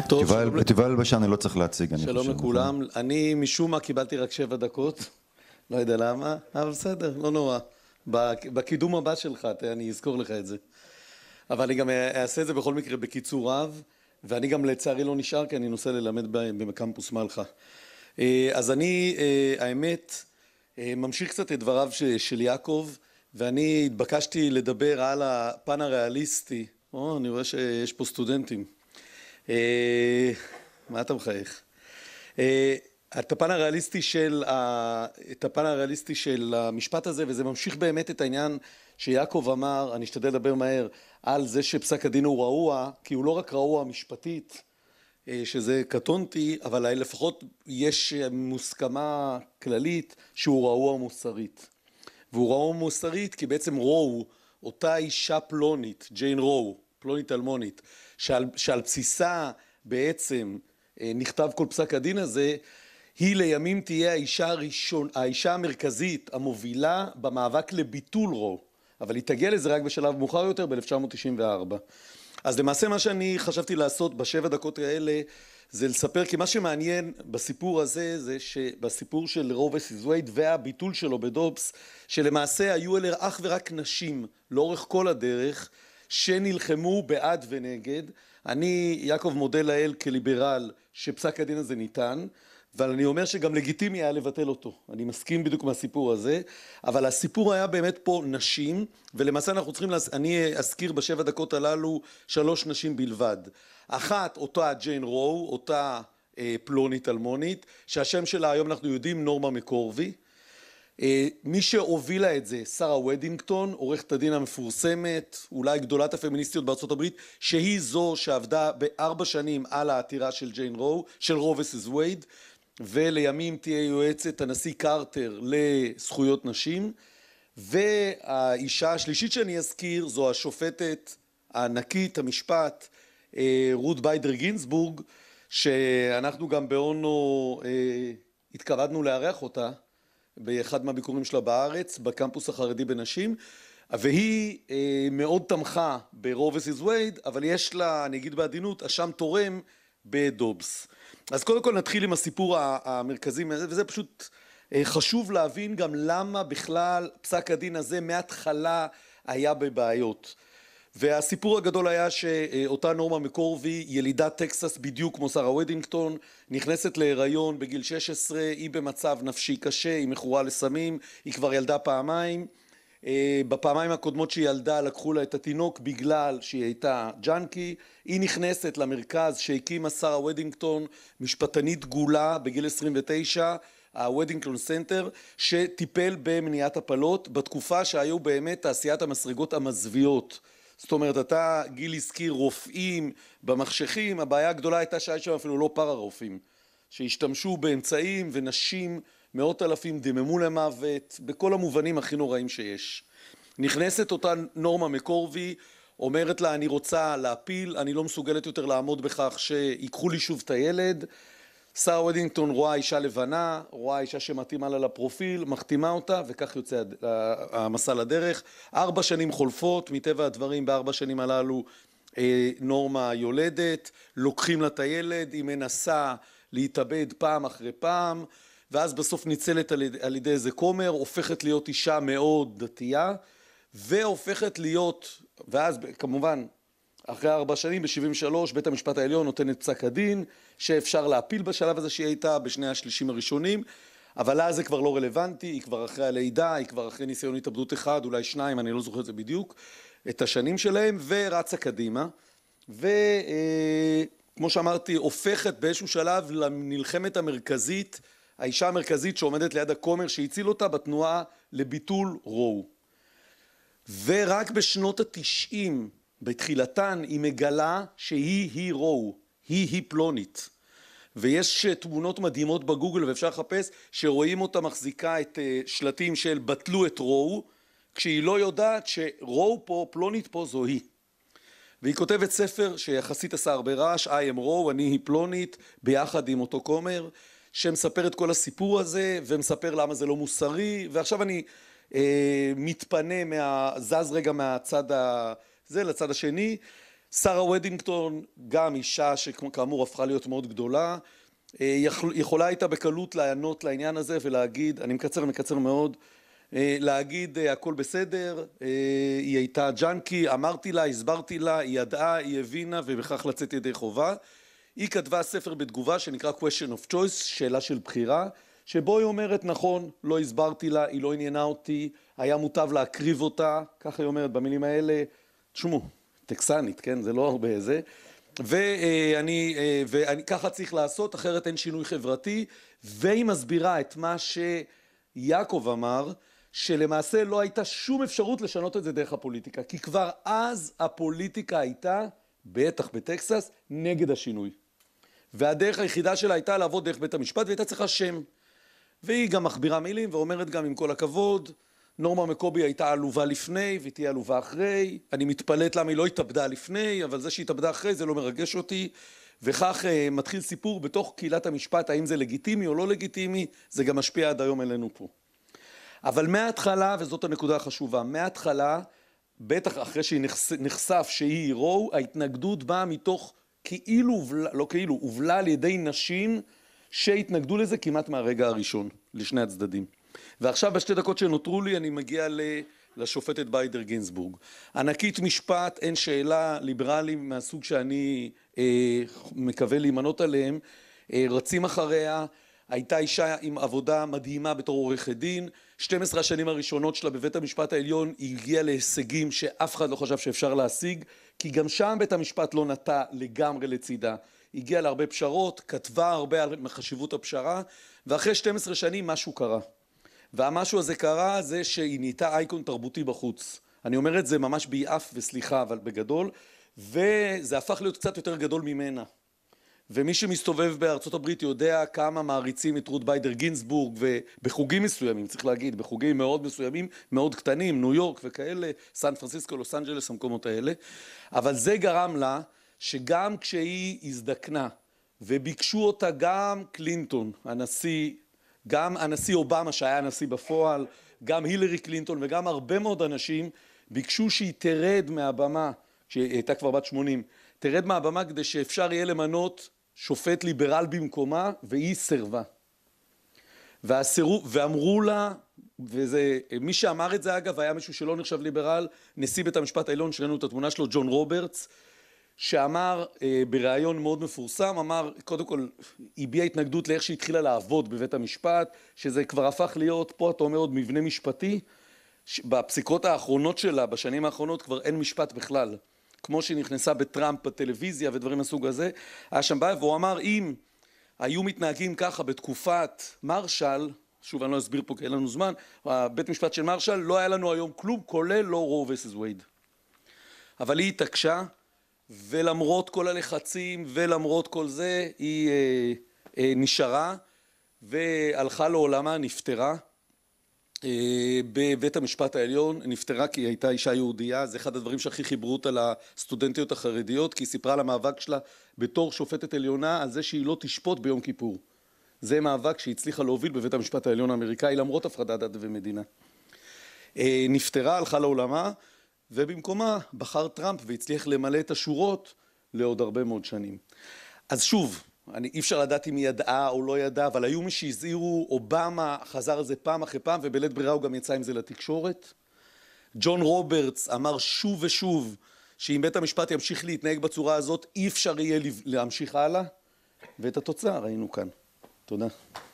את יובל בשן אני לא צריך להציג, אני חושב. שלום לכולם. אני משום מה קיבלתי רק שבע דקות, לא יודע למה, אבל בסדר, לא נורא. בקידום הבא שלך, אני אזכור לך את זה. אבל אני גם אה, אעשה את זה בכל מקרה בקיצור רב, ואני גם לצערי לא נשאר, כי אני נוסע ללמד בקמפוס מלחה. אה, אז אני, אה, האמת, ממשיך קצת את דבריו של יעקב, ואני התבקשתי לדבר על הפן הריאליסטי. או, אני רואה שיש פה סטודנטים. אה, מה אתה מחייך? אה, את הפן הריאליסטי של, ה... את הפן הריאליסטי של המשפט הזה, וזה ממשיך באמת את העניין שיעקב אמר, אני אשתדל לדבר מהר, על זה שפסק הדין הוא רעוע, כי הוא לא רק רעוע משפטית, אה, שזה קטונתי, אבל לפחות יש מוסכמה כללית שהוא רעוע מוסרית. והוא רעוע מוסרית כי בעצם רואו, אותה אישה פלונית, ג'יין רואו, פלונית אלמונית, שעל, שעל בסיסה בעצם אה, נכתב כל פסק הדין הזה, היא לימים תהיה האישה, הראשון, האישה המרכזית המובילה במאבק לביטול רו, אבל היא תגיע לזה רק בשלב מאוחר יותר, ב-1994. אז למעשה מה שאני חשבתי לעשות בשבע דקות האלה זה לספר, כי מה שמעניין בסיפור הזה, זה שבסיפור של רו וסיזווייד והביטול שלו בדובס, שלמעשה היו אלה אך ורק נשים לאורך כל הדרך, שנלחמו בעד ונגד. אני, יעקב, מודה לאל כליברל שפסק הדין הזה ניתן, אבל אני אומר שגם לגיטימי היה לבטל אותו. אני מסכים בדיוק מהסיפור הזה, אבל הסיפור היה באמת פה נשים, ולמעשה אנחנו צריכים, להס... אני אזכיר בשבע דקות הללו שלוש נשים בלבד. אחת, אותה ג'יין רו, אותה אה, פלונית אלמונית, שהשם שלה היום אנחנו יודעים, נורמה מקורבי. אה, מי שהובילה את זה, שרה ודינגטון, עורכת הדין המפורסמת, אולי גדולת הפמיניסטיות בארצות הברית, שהיא זו שעבדה בארבע שנים על העתירה של ג'יין רו, של רו וסיס וייד, ולימים תהיה יועצת הנשיא קרטר לזכויות נשים, והאישה השלישית שאני אזכיר זו השופטת הענקית המשפט, אה, רות ביידר גינסבורג, שאנחנו גם באונו אה, התכבדנו לארח אותה. באחד מהביקורים שלה בארץ, בקמפוס החרדי בנשים, והיא אה, מאוד תמכה ברובס איז vs. אבל יש לה, אני אגיד בעדינות, אשם תורם בדובס. אז קודם כל נתחיל עם הסיפור המרכזי, וזה פשוט אה, חשוב להבין גם למה בכלל פסק הדין הזה מההתחלה היה בבעיות. והסיפור הגדול היה שאותה נורמה מקורבי, ילידת טקסס בדיוק כמו שרה וודינגטון, נכנסת להיריון בגיל 16, היא במצב נפשי קשה, היא מכורה לסמים, היא כבר ילדה פעמיים. אה, בפעמיים הקודמות שהיא ילדה לקחו לה את התינוק בגלל שהיא הייתה ג'אנקי, היא נכנסת למרכז שהקימה שרה וודינגטון, משפטנית דגולה בגיל 29, הוודינגלון סנטר, שטיפל במניעת הפלות בתקופה שהיו באמת תעשיית המסרגות המזוויעות. זאת אומרת, אתה, גיל הזכיר רופאים במחשכים, הבעיה הגדולה הייתה שהיה שם אפילו לא פארה רופאים, שהשתמשו באמצעים ונשים, מאות אלפים דיממו למוות, בכל המובנים הכי נוראים שיש. נכנסת אותה נורמה מקורבי, אומרת לה, אני רוצה להפיל, אני לא מסוגלת יותר לעמוד בכך שיקחו לי שוב את הילד, שרה וודינגטון רואה אישה לבנה, רואה אישה שמתאימה לה לפרופיל, מחתימה אותה, וכך יוצא המסע לדרך. ארבע שנים חולפות, מטבע הדברים בארבע שנים הללו אה, נורמה יולדת, לוקחים לה את הילד, היא מנסה להתאבד פעם אחרי פעם, ואז בסוף ניצלת על, על ידי איזה כומר, הופכת להיות אישה מאוד דתייה, והופכת להיות, ואז כמובן אחרי ארבע שנים, ב-73, בית המשפט העליון נותן את פסק הדין, שאפשר להפיל בשלב הזה שהיא הייתה בשני השלישים הראשונים, אבל אז זה כבר לא רלוונטי, היא כבר אחרי הלידה, היא כבר אחרי ניסיון התאבדות אחד, אולי שניים, אני לא זוכר את זה בדיוק, את השנים שלהם, ורצה קדימה, וכמו אה, שאמרתי, הופכת באיזשהו שלב לנלחמת המרכזית, האישה המרכזית שעומדת ליד הכומר שהציל אותה בתנועה לביטול רואו. ורק בשנות התשעים בתחילתן היא מגלה שהיא-היא רואו, היא-היא פלונית. ויש אה, תמונות מדהימות בגוגל ואפשר לחפש שרואים אותה מחזיקה את אה, שלטים של בטלו את רואו כשהיא לא יודעת שרואו פה, פלונית פה זו היא. והיא כותבת ספר שיחסית עשה הרבה רעש, I am רואו, אני היא פלונית, ביחד עם אותו כומר, שמספר את כל הסיפור הזה ומספר למה זה לא מוסרי, ועכשיו אני אה, מתפנה, מה, זז רגע מהצד ה... זה לצד השני. שרה ודינגטון, גם אישה שכאמור הפכה להיות מאוד גדולה, אה, יכולה הייתה בקלות לענות לעניין הזה ולהגיד, אני מקצר, מקצר מאוד, אה, להגיד אה, הכל בסדר, היא הייתה ג'אנקי, אמרתי לה, הסברתי לה, היא ידעה, היא הבינה ובכך לצאת ידי חובה. היא כתבה ספר בתגובה שנקרא question of choice, שאלה של בחירה, שבו היא אומרת נכון, לא הסברתי לה, היא לא עניינה אותי, היה מוטב להקריב אותה, ככה היא אומרת במילים האלה, תשמעו, טקסנית, כן? זה לא הרבה זה. ואני, אה, ואני, ככה צריך לעשות, אחרת אין שינוי חברתי, והיא מסבירה את מה שיעקב אמר, שלמעשה לא הייתה שום אפשרות לשנות את זה דרך הפוליטיקה, כי כבר אז הפוליטיקה הייתה, בטח בטקסס, נגד השינוי. והדרך היחידה שלה הייתה לעבוד דרך בית המשפט, והייתה צריכה שם. והיא גם מכבירה מילים ואומרת גם עם כל הכבוד, נורמה מקובי הייתה עלובה לפני והיא תהיה עלובה אחרי, אני מתפלט למה היא לא התאבדה לפני, אבל זה שהיא התאבדה אחרי זה לא מרגש אותי, וכך uh, מתחיל סיפור בתוך קהילת המשפט, האם זה לגיטימי או לא לגיטימי, זה גם משפיע עד היום אלינו פה. אבל מההתחלה, וזאת הנקודה החשובה, מההתחלה, בטח אחרי שהיא נחשף שהיא הירו, ההתנגדות באה מתוך כאילו, לא כאילו, הובלה על ידי נשים שהתנגדו לזה כמעט מהרגע הראשון, לשני הצדדים. ועכשיו בשתי דקות שנותרו לי אני מגיע ל... לשופטת ביידר גינזבורג. ענקית משפט, אין שאלה, ליברלים מהסוג שאני אה, מקווה להימנות עליהם, אה, רצים אחריה, הייתה אישה עם עבודה מדהימה בתור עורכת דין, 12 השנים הראשונות שלה בבית המשפט העליון היא הגיעה להישגים שאף אחד לא חשב שאפשר להשיג, כי גם שם בית המשפט לא נטע לגמרי לצידה. הגיעה להרבה פשרות, כתבה הרבה על חשיבות הפשרה, ואחרי 12 שנים משהו קרה. והמשהו הזה קרה זה שהיא נהייתה אייקון תרבותי בחוץ. אני אומר את זה ממש ביעף וסליחה, אבל בגדול, וזה הפך להיות קצת יותר גדול ממנה. ומי שמסתובב בארצות הברית יודע כמה מעריצים את רות ביידר גינזבורג, ובחוגים מסוימים, צריך להגיד, בחוגים מאוד מסוימים, מאוד קטנים, ניו יורק וכאלה, סן פרנסיסקו, לוס אנג'לס, המקומות האלה. אבל זה גרם לה שגם כשהיא הזדקנה, וביקשו אותה גם קלינטון, הנשיא גם הנשיא אובמה שהיה הנשיא בפועל, גם הילרי קלינטון וגם הרבה מאוד אנשים ביקשו שהיא תרד מהבמה, שהיא הייתה כבר בת 80, תרד מהבמה כדי שאפשר יהיה למנות שופט ליברל במקומה, והיא סירבה. והסירו, ואמרו לה, וזה, מי שאמר את זה אגב היה מישהו שלא נחשב ליברל, נשיא בית המשפט העליון, שראינו את התמונה שלו, ג'ון רוברטס, שאמר אה, בריאיון מאוד מפורסם, אמר, קודם כל, הביע התנגדות לאיך שהיא התחילה לעבוד בבית המשפט, שזה כבר הפך להיות, פה אתה אומר עוד מבנה משפטי, בפסיקות האחרונות שלה, בשנים האחרונות, כבר אין משפט בכלל. כמו שהיא נכנסה בטראמפ בטלוויזיה ודברים מהסוג הזה, היה שם בעיה, והוא אמר, אם היו מתנהגים ככה בתקופת מרשל, שוב, אני לא אסביר פה כי אין לנו זמן, בית משפט של מרשל, לא היה לנו היום כלום, כולל לא רו וסס וייד. אבל היא התעקשה, ולמרות כל הלחצים ולמרות כל זה, היא אה, אה, נשארה והלכה לעולמה, נפטרה אה, בבית המשפט העליון, נפטרה כי היא הייתה אישה יהודייה, זה אחד הדברים שהכי חיברו אותה לסטודנטיות החרדיות, כי היא סיפרה על המאבק שלה בתור שופטת עליונה על זה שהיא לא תשפוט ביום כיפור. זה מאבק שהיא הצליחה להוביל בבית המשפט העליון האמריקאי למרות הפרדת דת ומדינה. אה, נפטרה, הלכה לעולמה ובמקומה בחר טראמפ והצליח למלא את השורות לעוד הרבה מאוד שנים. אז שוב, אני, אי אפשר לדעת אם היא ידעה או לא ידעה, אבל היו מי שהזהירו, אובמה חזר על זה פעם אחרי פעם, ובלית ברירה הוא גם יצא עם זה לתקשורת. ג'ון רוברטס אמר שוב ושוב, שאם בית המשפט ימשיך להתנהג בצורה הזאת, אי אפשר יהיה להמשיך הלאה, ואת התוצאה ראינו כאן. תודה.